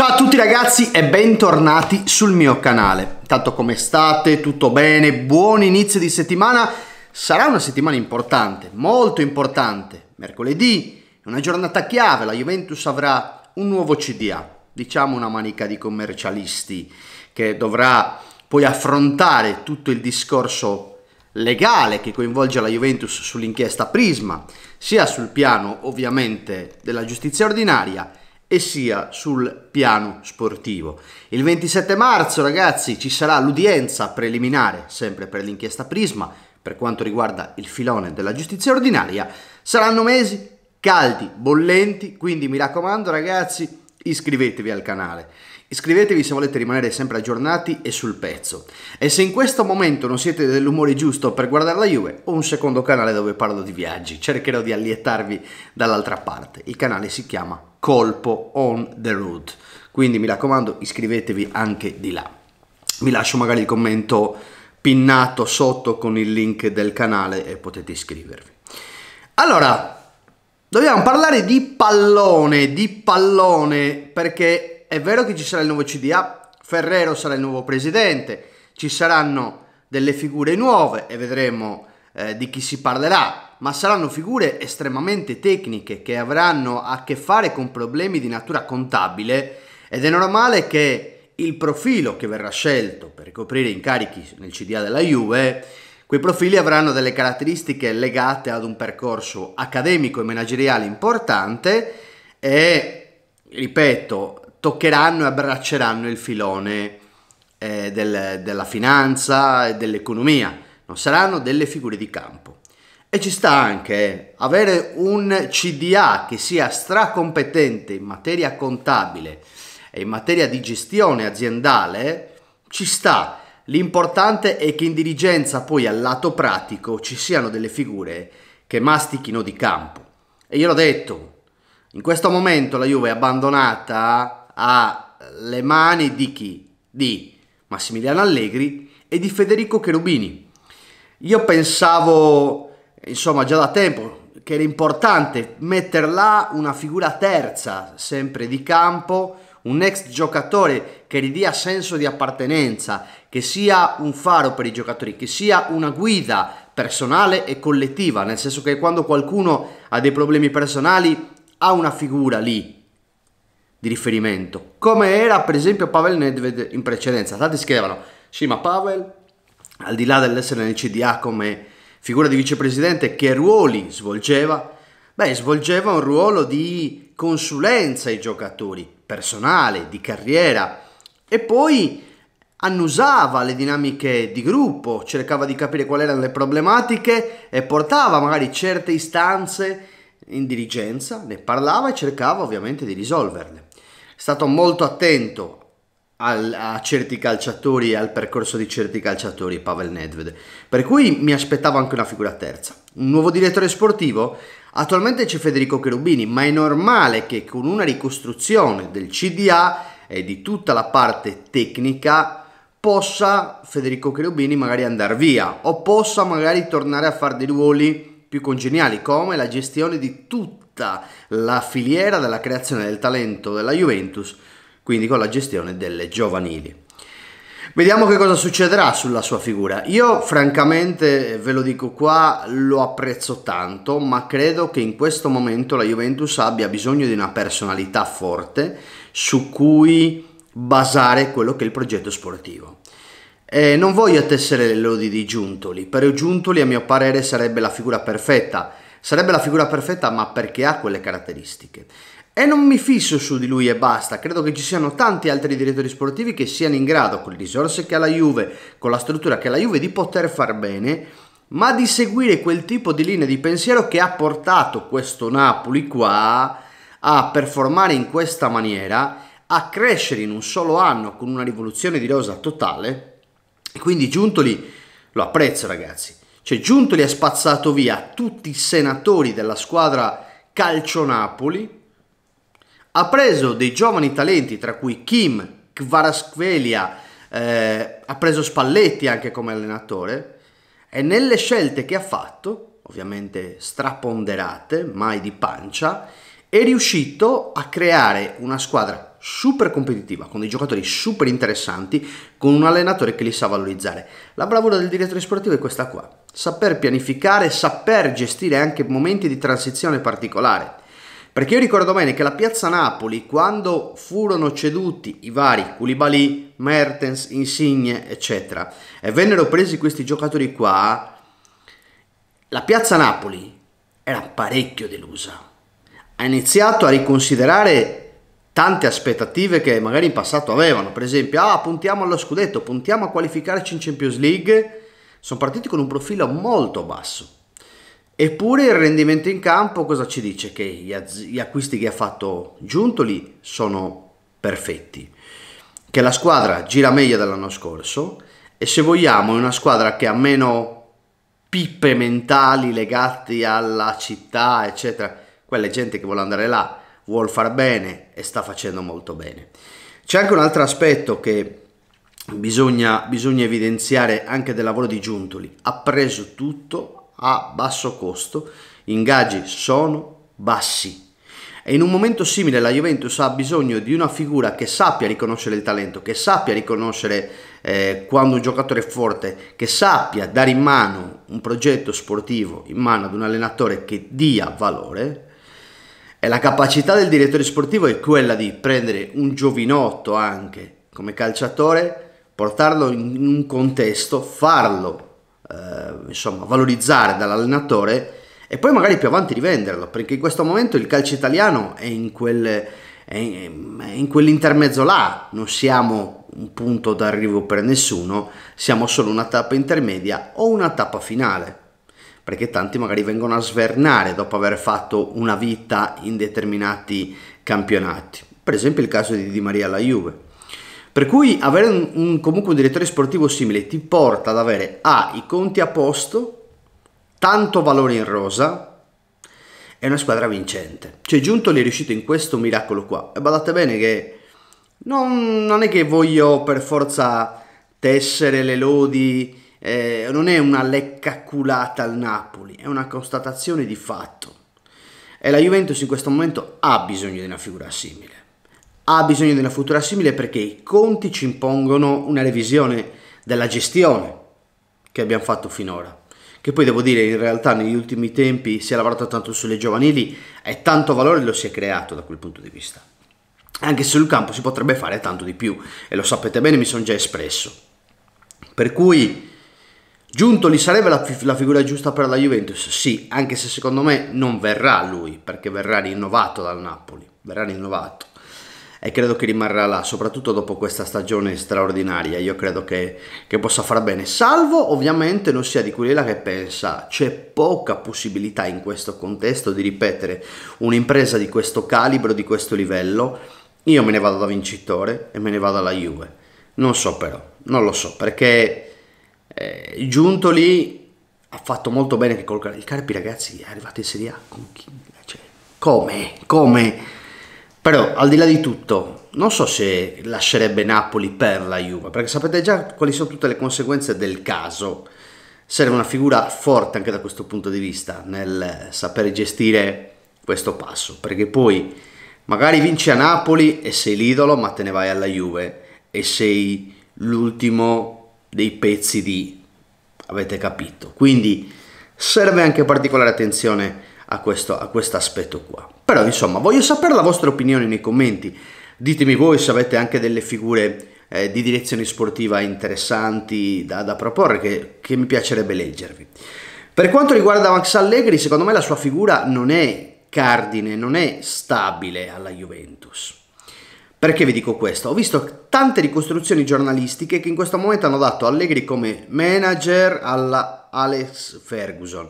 Ciao a tutti ragazzi e bentornati sul mio canale. Intanto come state? Tutto bene? Buon inizio di settimana. Sarà una settimana importante, molto importante. Mercoledì è una giornata chiave, la Juventus avrà un nuovo CDA, diciamo una manica di commercialisti che dovrà poi affrontare tutto il discorso legale che coinvolge la Juventus sull'inchiesta Prisma, sia sul piano ovviamente della giustizia ordinaria e sia sul piano sportivo. Il 27 marzo, ragazzi, ci sarà l'udienza preliminare, sempre per l'inchiesta Prisma, per quanto riguarda il filone della giustizia ordinaria. Saranno mesi caldi, bollenti, quindi mi raccomando, ragazzi, iscrivetevi al canale. Iscrivetevi se volete rimanere sempre aggiornati e sul pezzo. E se in questo momento non siete dell'umore giusto per guardare la Juve, ho un secondo canale dove parlo di viaggi. Cercherò di allietarvi dall'altra parte. Il canale si chiama Colpo on the Road. Quindi mi raccomando, iscrivetevi anche di là. Vi lascio magari il commento pinnato sotto con il link del canale e potete iscrivervi. Allora, Dobbiamo parlare di pallone, di pallone, perché è vero che ci sarà il nuovo CDA, Ferrero sarà il nuovo presidente, ci saranno delle figure nuove e vedremo eh, di chi si parlerà, ma saranno figure estremamente tecniche che avranno a che fare con problemi di natura contabile ed è normale che il profilo che verrà scelto per ricoprire incarichi nel CDA della Juve Quei profili avranno delle caratteristiche legate ad un percorso accademico e manageriale importante e, ripeto, toccheranno e abbracceranno il filone eh, del, della finanza e dell'economia, non saranno delle figure di campo. E ci sta anche eh, avere un CDA che sia stracompetente in materia contabile e in materia di gestione aziendale, ci sta L'importante è che in dirigenza poi al lato pratico ci siano delle figure che mastichino di campo. E io l'ho detto, in questo momento la Juve è abbandonata alle mani di chi? Di Massimiliano Allegri e di Federico Cherubini. Io pensavo, insomma, già da tempo che era importante metterla una figura terza, sempre di campo, un ex giocatore che ridia senso di appartenenza, che sia un faro per i giocatori, che sia una guida personale e collettiva, nel senso che quando qualcuno ha dei problemi personali ha una figura lì di riferimento, come era per esempio Pavel Nedved in precedenza. Tanti scrivevano, sì ma Pavel, al di là dell'essere nel CDA come figura di vicepresidente, che ruoli svolgeva? Beh, svolgeva un ruolo di consulenza ai giocatori, personale, di carriera, e poi annusava le dinamiche di gruppo, cercava di capire quali erano le problematiche e portava magari certe istanze in dirigenza, ne parlava e cercava ovviamente di risolverle. È stato molto attento al, a certi calciatori, e al percorso di certi calciatori, Pavel Nedved. Per cui mi aspettavo anche una figura terza. Un nuovo direttore sportivo? Attualmente c'è Federico Cherubini, ma è normale che con una ricostruzione del CDA e di tutta la parte tecnica possa Federico Cherubini magari andare via o possa magari tornare a fare dei ruoli più congeniali come la gestione di tutta la filiera della creazione del talento della Juventus, quindi con la gestione delle giovanili. Vediamo che cosa succederà sulla sua figura. Io francamente ve lo dico qua, lo apprezzo tanto, ma credo che in questo momento la Juventus abbia bisogno di una personalità forte su cui basare quello che è il progetto sportivo. Eh, non voglio tessere le lodi di Giuntoli, però Giuntoli a mio parere sarebbe la figura perfetta, sarebbe la figura perfetta ma perché ha quelle caratteristiche. E non mi fisso su di lui e basta, credo che ci siano tanti altri direttori sportivi che siano in grado, con le risorse che ha la Juve, con la struttura che ha la Juve, di poter far bene, ma di seguire quel tipo di linea di pensiero che ha portato questo Napoli qua a performare in questa maniera a crescere in un solo anno con una rivoluzione di rosa totale. E quindi Giuntoli lo apprezzo, ragazzi. Cioè, Giuntoli ha spazzato via tutti i senatori della squadra Calcio Napoli, ha preso dei giovani talenti, tra cui Kim, Kvarasquelia, eh, ha preso Spalletti anche come allenatore, e nelle scelte che ha fatto, ovviamente straponderate, mai di pancia, è riuscito a creare una squadra super competitiva, con dei giocatori super interessanti, con un allenatore che li sa valorizzare. La bravura del direttore sportivo è questa qua, saper pianificare, saper gestire anche momenti di transizione particolare. Perché io ricordo bene che la piazza Napoli, quando furono ceduti i vari Culibali, Mertens, Insigne, eccetera, e vennero presi questi giocatori qua, la piazza Napoli era parecchio delusa. Ha iniziato a riconsiderare tante aspettative che magari in passato avevano, per esempio, ah, puntiamo allo scudetto, puntiamo a qualificarci in Champions League, sono partiti con un profilo molto basso. Eppure il rendimento in campo cosa ci dice? Che gli, acquisti che ha fatto Giuntoli sono perfetti, che la squadra gira meglio dell'anno scorso e se vogliamo è una squadra che ha meno pippe mentali legate alla città, eccetera, quella gente che vuole andare là vuol far bene e sta facendo molto bene. C'è anche un altro aspetto che bisogna, bisogna evidenziare anche del lavoro di Giuntoli. Ha preso tutto a basso costo, gli ingaggi sono bassi. E in un momento simile la Juventus ha bisogno di una figura che sappia riconoscere il talento, che sappia riconoscere eh, quando un giocatore è forte, che sappia dare in mano un progetto sportivo, in mano ad un allenatore che dia valore, e la capacità del direttore sportivo è quella di prendere un giovinotto anche come calciatore, portarlo in un contesto, farlo eh, insomma, valorizzare dall'allenatore e poi magari più avanti rivenderlo, perché in questo momento il calcio italiano è in, quel, è in, è in quell'intermezzo là, non siamo un punto d'arrivo per nessuno, siamo solo una tappa intermedia o una tappa finale perché tanti magari vengono a svernare dopo aver fatto una vita in determinati campionati. Per esempio il caso di Di Maria alla Juve. Per cui avere un, un, comunque un direttore sportivo simile ti porta ad avere A, i conti a posto, tanto valore in rosa, e una squadra vincente. Cioè Giuntoli è riuscito in questo miracolo qua. E badate bene che non, non, è che voglio per forza tessere le lodi eh, non è una leccaculata al Napoli, è una constatazione di fatto. E la Juventus in questo momento ha bisogno di una figura simile. Ha bisogno di una futura simile perché i conti ci impongono una revisione della gestione che abbiamo fatto finora. Che poi devo dire, in realtà negli ultimi tempi si è lavorato tanto sulle giovanili e tanto valore lo si è creato da quel punto di vista. Anche sul campo si potrebbe fare tanto di più e lo sapete bene, mi sono già espresso. Per cui Giunto Giuntoli sarebbe la, la, figura giusta per la Juventus? Sì, anche se secondo me non verrà lui, perché verrà rinnovato dal Napoli, verrà rinnovato. E credo che rimarrà là, soprattutto dopo questa stagione straordinaria. Io credo che, che possa far bene, salvo ovviamente non sia di quelli che pensa c'è poca possibilità in questo contesto di ripetere un'impresa di questo calibro, di questo livello. Io me ne vado da vincitore e me ne vado alla Juve. Non so però, non lo so, perché eh, giunto lì ha fatto molto bene che col il Carpi ragazzi è arrivato in Serie A con chi? Eh, cioè, come? Come? Però al di là di tutto, non so se lascerebbe Napoli per la Juve, perché sapete già quali sono tutte le conseguenze del caso. Serve una figura forte anche da questo punto di vista nel sapere gestire questo passo, perché poi magari vinci a Napoli e sei l'idolo, ma te ne vai alla Juve e sei l'ultimo dei pezzi di... avete capito? Quindi serve anche particolare attenzione a questo a quest aspetto qua. Però insomma voglio sapere la vostra opinione nei commenti, ditemi voi se avete anche delle figure eh, di direzione sportiva interessanti da, da proporre che, che, mi piacerebbe leggervi. Per quanto riguarda Max Allegri, secondo me la sua figura non è cardine, non è stabile alla Juventus. Perché vi dico questo? Ho visto tante ricostruzioni giornalistiche che in questo momento hanno dato Allegri come manager alla Alex Ferguson.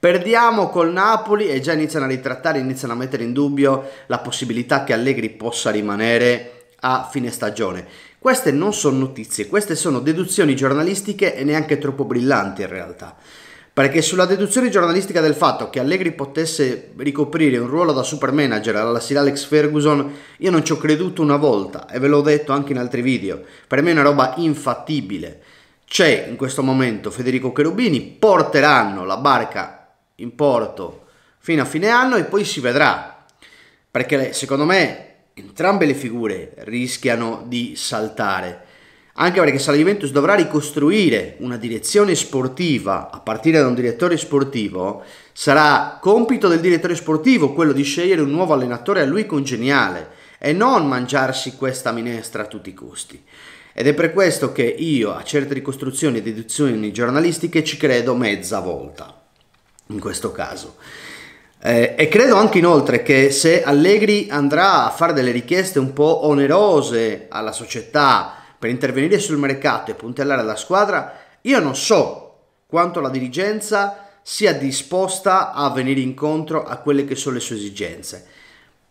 Perdiamo col Napoli e già iniziano a ritrattare, iniziano a mettere in dubbio la possibilità che Allegri possa rimanere a fine stagione. Queste non sono notizie, queste sono deduzioni giornalistiche e neanche troppo brillanti in realtà perché sulla deduzione giornalistica del fatto che Allegri potesse ricoprire un ruolo da super manager alla Sir Alex Ferguson, io non ci ho creduto una volta e ve l'ho detto anche in altri video, per me è una roba infattibile. C'è in questo momento Federico Cherubini, porteranno la barca in porto fino a fine anno e poi si vedrà, perché secondo me entrambe le figure rischiano di saltare anche perché se la Juventus dovrà ricostruire una direzione sportiva a partire da un direttore sportivo, sarà compito del direttore sportivo quello di scegliere un nuovo allenatore a lui congeniale e non mangiarsi questa minestra a tutti i costi. Ed è per questo che io a certe ricostruzioni e deduzioni giornalistiche ci credo mezza volta, in questo caso. Eh, e credo anche inoltre che se Allegri andrà a fare delle richieste un po' onerose alla società, per intervenire sul mercato e puntellare la squadra, io non so quanto la dirigenza sia disposta a venire incontro a quelle che sono le sue esigenze.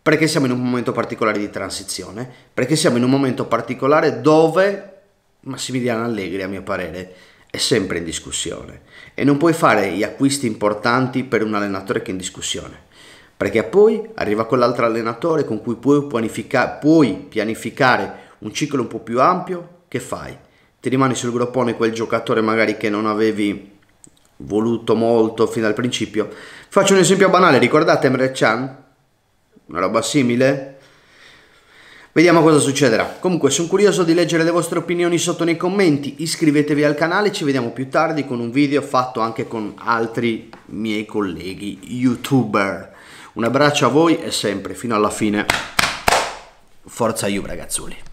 Perché siamo in un momento particolare di transizione, perché siamo in un momento particolare dove Massimiliano Allegri, a mio parere, è sempre in discussione e non puoi fare gli acquisti importanti per un allenatore che è in discussione. Perché poi arriva quell'altro allenatore con cui puoi, puoi pianificare un ciclo un po' più ampio, che fai? Ti rimani sul groppone quel giocatore magari che non avevi voluto molto fin dal principio. Faccio un esempio banale, ricordate Emre Can? Una roba simile? Vediamo cosa succederà. Comunque sono curioso di leggere le vostre opinioni sotto nei commenti, iscrivetevi al canale, ci vediamo più tardi con un video fatto anche con altri miei colleghi youtuber. Un abbraccio a voi e sempre fino alla fine. Forza Juve ragazzoli.